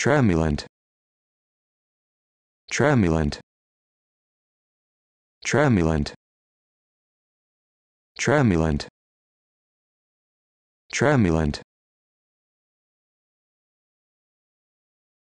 tremulant tremulant tremulant tremulant tremulant